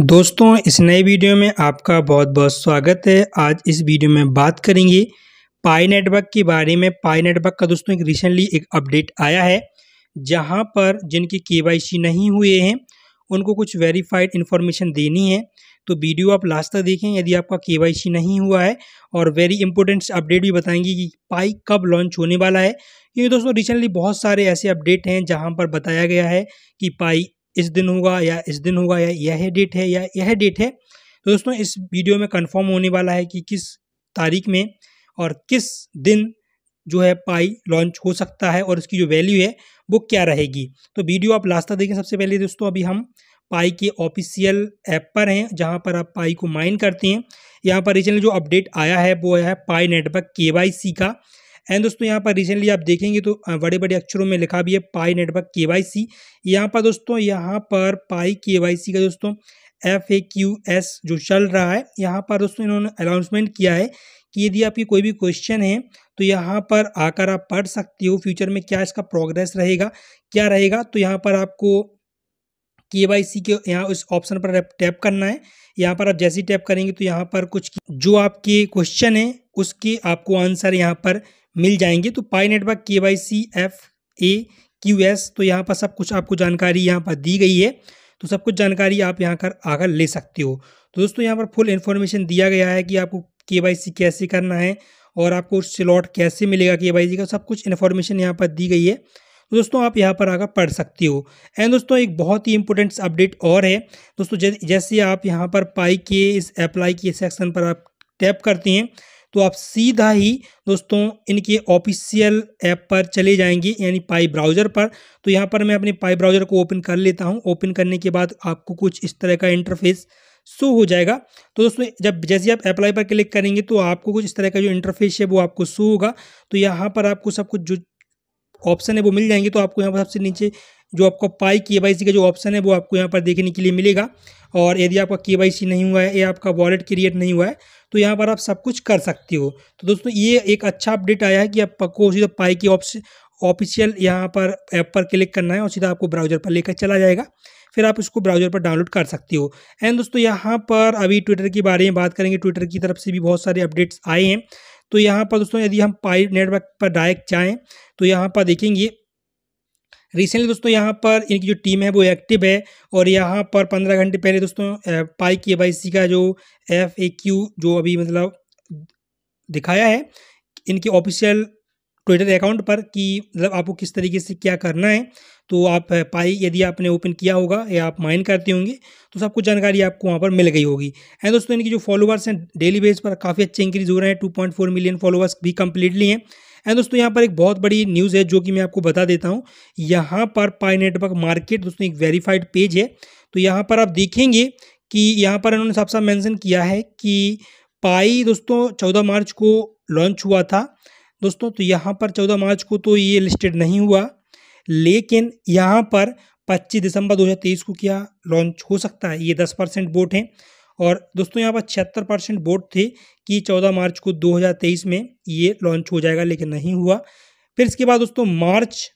दोस्तों इस नए वीडियो में आपका बहुत बहुत स्वागत है आज इस वीडियो में बात करेंगे पाई नेटवर्क के बारे में पाई नेटवर्क का दोस्तों एक रिसेंटली एक अपडेट आया है जहां पर जिनकी केवाईसी नहीं हुए हैं उनको कुछ वेरीफाइड इन्फॉर्मेशन देनी है तो वीडियो आप लास्ट तक देखें यदि आपका के नहीं हुआ है और वेरी इंपॉर्टेंट अपडेट भी बताएंगे कि पाई कब लॉन्च होने वाला है क्योंकि दोस्तों रिसेंटली बहुत सारे ऐसे अपडेट हैं जहां पर बताया गया है कि पाई इस दिन होगा या इस दिन होगा या यह डेट है या यह डेट है तो दोस्तों इस वीडियो में कंफर्म होने वाला है कि किस तारीख में और किस दिन जो है पाई लॉन्च हो सकता है और इसकी जो वैल्यू है वो क्या रहेगी तो वीडियो आप लास्ट तक देखें सबसे पहले दोस्तों अभी हम पाई के ऑफिशियल ऐप पर हैं जहां पर आप पाई को माइन करते हैं यहां पर रिसेंटली जो अपडेट आया है वो है पाई नेटवर्क के का एंड दोस्तों यहाँ पर रिसेंटली आप देखेंगे तो बड़े बड़े अक्षरों में लिखा भी है पाई नेटवर्क के वाई सी यहाँ पर दोस्तों यहाँ पर पाई के वाई सी का दोस्तों एफ ए क्यू एस जो चल रहा है यहाँ पर दोस्तों इन्होंने अनाउंसमेंट किया है कि यदि आपकी कोई भी क्वेश्चन है तो यहाँ पर आकर आप पढ़ सकते हो फ्यूचर में क्या इसका प्रोग्रेस रहेगा क्या रहेगा तो यहाँ पर आपको के वाई सी के यहाँ उस ऑप्शन पर टैप करना है यहाँ पर आप जैसे ही टैप करेंगे तो यहाँ पर कुछ जो आपके क्वेश्चन है उसके आपको आंसर यहाँ पर मिल जाएंगे तो पाई नेटवर्क के Y C F A Q S तो यहाँ पर सब कुछ आपको जानकारी यहाँ पर दी गई है तो सब कुछ जानकारी आप यहाँ कर आकर ले सकते हो तो दोस्तों यहाँ पर फुल इन्फॉर्मेशन दिया गया है कि आपको के वाई सी कैसे करना है और आपको स्लॉट कैसे मिलेगा के वाई सी का सब कुछ इन्फॉर्मेशन यहाँ पर दी गई है तो दोस्तों आप यहाँ पर आकर पढ़ सकते हो एंड दोस्तों एक बहुत ही इंपॉर्टेंट अपडेट और है दोस्तों जैसे आप यहाँ पर पाई के इस अप्लाई के सेक्शन पर आप टैप करते हैं तो आप सीधा ही दोस्तों इनके ऑफिशियल ऐप पर चले जाएंगे यानी पाई ब्राउज़र पर तो यहाँ पर मैं अपने पाई ब्राउज़र को ओपन कर लेता हूँ ओपन करने के बाद आपको कुछ इस तरह का इंटरफेस शो हो जाएगा तो दोस्तों जब जैसे आप अप्लाई पर क्लिक करेंगे तो आपको कुछ इस तरह का जो इंटरफेस है वो आपको शो होगा तो यहाँ पर आपको सब कुछ जो ऑप्शन है वो मिल जाएंगे तो आपको यहाँ पर सबसे नीचे जो आपका पाई के वाई सी का जो ऑप्शन है वो आपको यहाँ पर देखने के लिए मिलेगा और यदि आपका के वाई सी नहीं हुआ है या आपका वॉलेट क्रिएट नहीं हुआ है तो यहाँ पर आप सब कुछ कर सकते हो तो दोस्तों ये एक अच्छा अपडेट आया है कि आपको सीधा पाई की ऑप्शन ऑफिशियल यहाँ पर ऐप पर क्लिक करना है और सीधा आपको ब्राउजर पर लेकर चला जाएगा फिर आप उसको ब्राउजर पर डाउनलोड कर सकते हो एंड दोस्तों यहाँ पर अभी ट्विटर के बारे में बात करेंगे ट्विटर की तरफ से भी बहुत सारे अपडेट्स आए हैं तो यहाँ पर दोस्तों यदि हम पाई नेटवर्क पर डायरेक्ट जाएँ तो यहाँ पर देखेंगे रिसेंटली दोस्तों यहाँ पर इनकी जो टीम है वो एक्टिव है और यहाँ पर पंद्रह घंटे पहले दोस्तों पाई के वाई का जो एफ ए क्यू जो अभी मतलब दिखाया है इनके ऑफिशियल ट्विटर अकाउंट पर कि मतलब आपको किस तरीके से क्या करना है तो आप पाई यदि आपने ओपन किया होगा या आप माइन करते होंगे तो सब कुछ जानकारी आपको वहाँ पर मिल गई होगी एंड दोस्तों इनकी जो फॉलोवर्स हैं डेली बेस पर काफ़ी अच्छे इंक्रीज हो रहे हैं two point four million followers भी कम्प्लीटली हैं एंड दोस्तों यहाँ पर एक बहुत बड़ी न्यूज़ है जो कि मैं आपको बता देता हूँ यहाँ पर पाई नेटवर्क मार्केट दोस्तों एक वेरीफाइड पेज है तो यहाँ पर आप देखेंगे कि यहाँ पर इन्होंने साफ साफ मेंशन किया है कि पाई दोस्तों चौदह मार्च को लॉन्च हुआ था दोस्तों तो यहाँ पर चौदह मार्च को तो ये लिस्टेड नहीं हुआ लेकिन यहाँ पर 25 दिसंबर 2023 को क्या लॉन्च हो सकता है ये 10 परसेंट वोट हैं और दोस्तों यहाँ पर छिहत्तर परसेंट वोट थे कि 14 मार्च को 2023 में ये लॉन्च हो जाएगा लेकिन नहीं हुआ फिर इसके बाद दोस्तों मार्च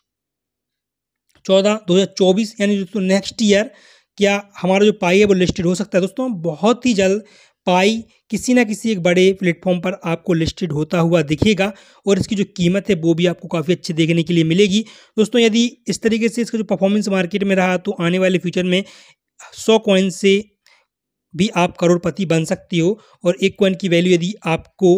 हज़ार चौबीस यानी दोस्तों नेक्स्ट ईयर क्या हमारा जो पाई है वो लिस्टेड हो सकता है दोस्तों बहुत ही जल्द पाई किसी ना किसी एक बड़े प्लेटफॉर्म पर आपको लिस्टेड होता हुआ दिखेगा और इसकी जो कीमत है वो भी आपको काफ़ी अच्छी देखने के लिए मिलेगी दोस्तों यदि इस तरीके से इसका जो परफॉर्मेंस मार्केट में रहा तो आने वाले फ्यूचर में सौ कॉइन से भी आप करोड़पति बन सकते हो और एक कॉइन की वैल्यू यदि आपको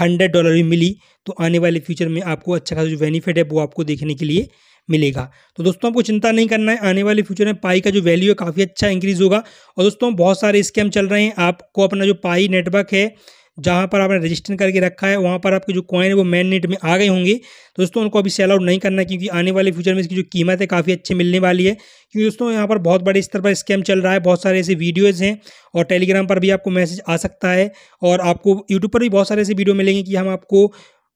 हंड्रेड डॉलर भी मिली तो आने वाले फ्यूचर में आपको अच्छा खासा जो बेनिफिट है वो आपको देखने के लिए मिलेगा तो दोस्तों आपको चिंता नहीं करना है आने वाले फ्यूचर में पाई का जो वैल्यू है काफ़ी अच्छा इंक्रीज़ होगा और दोस्तों बहुत सारे स्कैम चल रहे हैं आपको अपना जो पाई नेटवर्क है जहाँ पर आपने रजिस्टर करके रखा है वहाँ पर आपके जो कॉइन है वो मेन नेट में आ गए होंगे तो दोस्तों उनको अभी सेल आउट नहीं करना क्योंकि आने वाले फ्यूचर में इसकी जो कीमत है काफ़ी अच्छी मिलने वाली है क्योंकि दोस्तों यहाँ पर बहुत बड़े स्तर पर स्कैम चल रहा है बहुत सारे ऐसे वीडियोज़ हैं और टेलीग्राम पर भी आपको मैसेज आ सकता है और आपको यूट्यूब पर भी बहुत सारे ऐसे वीडियो मिलेंगे कि हम आपको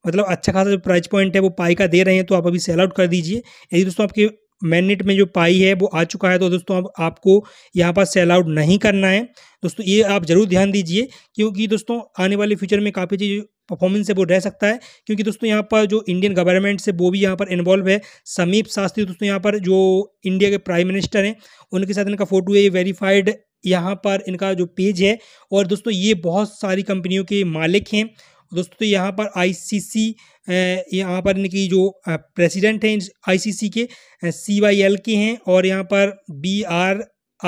मतलब अच्छा खासा जो प्राइस पॉइंट है वो पाई का दे रहे हैं तो आप अभी सेल आउट कर दीजिए यदि दोस्तों आपके मैनेट में जो पाई है वो आ चुका है तो दोस्तों आप, आपको यहाँ पर सेल आउट नहीं करना है दोस्तों ये आप ज़रूर ध्यान दीजिए क्योंकि दोस्तों आने वाले फ्यूचर में काफ़ी चीज़ परफॉर्मेंस है वो रह सकता है क्योंकि दोस्तों यहाँ पर जो इंडियन गवर्नमेंट से वो भी यहाँ पर इन्वॉल्व है समीप शास्त्री दोस्तों यहाँ पर जो इंडिया के प्राइम मिनिस्टर हैं उनके साथ इनका फ़ोटो है वेरीफाइड यहाँ पर इनका जो पेज है और दोस्तों ये बहुत सारी कंपनियों के मालिक हैं दोस्तों तो यहाँ पर आईसीसी यहाँ पर इनकी जो प्रेसिडेंट हैं आईसीसी के सी वाई एल के हैं और यहाँ पर B R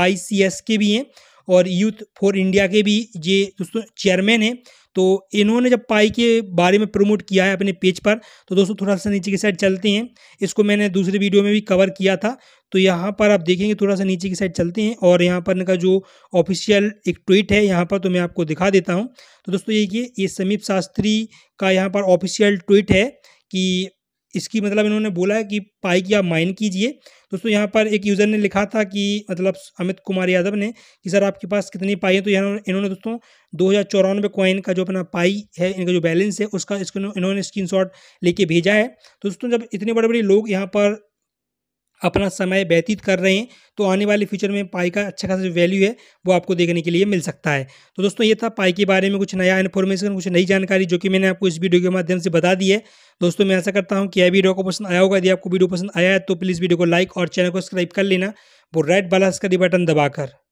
I C S के भी हैं और यूथ फॉर इंडिया के भी ये दोस्तों चेयरमैन हैं तो इन्होंने जब पाई के बारे में प्रमोट किया है अपने पेज पर तो दोस्तों थोड़ा सा नीचे की साइड चलते हैं इसको मैंने दूसरे वीडियो में भी कवर किया था तो यहाँ पर आप देखेंगे थोड़ा सा नीचे की साइड चलते हैं और यहाँ पर इनका जो ऑफिशियल एक ट्वीट है यहाँ पर तो मैं आपको दिखा देता हूँ तो दोस्तों ये ये समीप शास्त्री का यहाँ पर ऑफिशियल ट्वीट है कि इसकी मतलब इन्होंने बोला है कि पाई की आप माइन कीजिए दोस्तों यहाँ पर एक यूज़र ने लिखा था कि मतलब अमित कुमार यादव ने कि सर आपके पास कितनी पाई है तो यहाँ इन्होंने दोस्तों दो हज़ार चौरानवे कॉइन का जो अपना पाई है इनका जो बैलेंस है उसका इसको इन्होंने स्क्रीन लेके भेजा है दोस्तों जब इतने बड़े बड़े लोग यहाँ पर अपना समय व्यतीत कर रहे हैं तो आने वाले फ्यूचर में पाई का अच्छा खासा जो वैल्यू है वो आपको देखने के लिए मिल सकता है तो दोस्तों ये था पाई के बारे में कुछ नया इन्फॉर्मेशन कुछ नई जानकारी जो कि मैंने आपको इस वीडियो के माध्यम से बता दी है दोस्तों मैं ऐसा करता हूँ कि यह वीडियो को पसंद आया होगा यदि आपको वीडियो पसंद आया है तो प्लीज़ वीडियो को लाइक और चैनल को सब्सक्राइब कर लेना वो रेड वाला बटन दबाकर